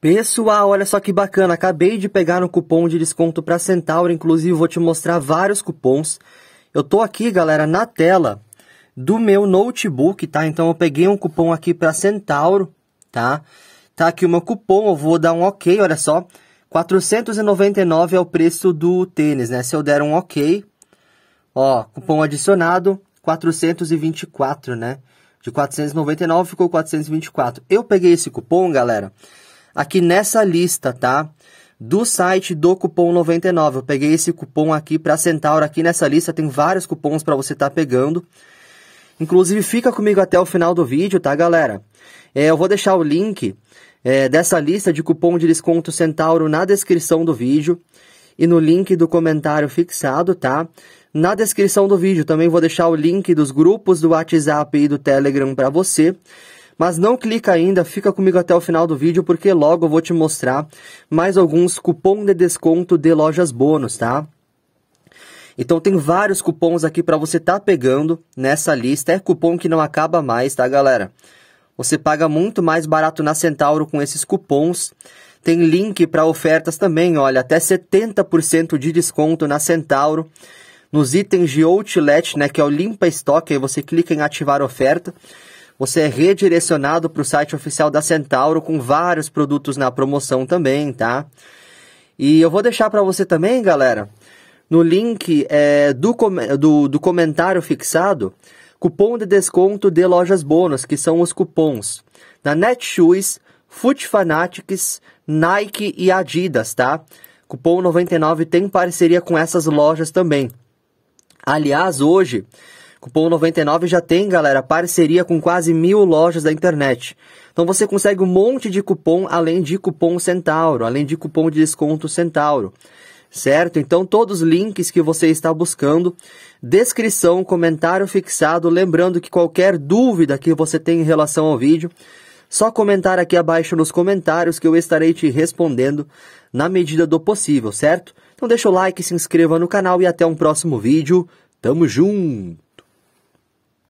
Pessoal, olha só que bacana, acabei de pegar um cupom de desconto para Centauro, inclusive vou te mostrar vários cupons. Eu tô aqui, galera, na tela do meu notebook, tá? Então eu peguei um cupom aqui para Centauro, tá? Tá aqui o meu cupom, eu vou dar um OK, olha só. 499 é o preço do tênis, né? Se eu der um OK, ó, cupom adicionado, 424, né? De 499 ficou 424. Eu peguei esse cupom, galera, aqui nessa lista, tá? Do site do cupom 99. Eu peguei esse cupom aqui para Centauro. Aqui nessa lista tem vários cupons para você estar tá pegando. Inclusive, fica comigo até o final do vídeo, tá, galera? É, eu vou deixar o link é, dessa lista de cupom de desconto Centauro na descrição do vídeo e no link do comentário fixado, tá? Na descrição do vídeo também vou deixar o link dos grupos do WhatsApp e do Telegram para você. Mas não clica ainda, fica comigo até o final do vídeo, porque logo eu vou te mostrar mais alguns cupom de desconto de lojas bônus, tá? Então tem vários cupons aqui para você estar tá pegando nessa lista. É cupom que não acaba mais, tá, galera? Você paga muito mais barato na Centauro com esses cupons. Tem link para ofertas também, olha, até 70% de desconto na Centauro. Nos itens de outlet, né, que é o limpa estoque, aí você clica em ativar oferta você é redirecionado para o site oficial da Centauro com vários produtos na promoção também, tá? E eu vou deixar para você também, galera, no link é, do, do, do comentário fixado, cupom de desconto de lojas bônus, que são os cupons da Netshoes, Foot Fanatics, Nike e Adidas, tá? Cupom 99 tem parceria com essas lojas também. Aliás, hoje Cupom 99 já tem, galera, parceria com quase mil lojas da internet. Então você consegue um monte de cupom além de cupom Centauro, além de cupom de desconto Centauro certo? Então, todos os links que você está buscando, descrição, comentário fixado. Lembrando que qualquer dúvida que você tem em relação ao vídeo, só comentar aqui abaixo nos comentários que eu estarei te respondendo na medida do possível, certo? Então, deixa o like, se inscreva no canal e até um próximo vídeo. Tamo junto!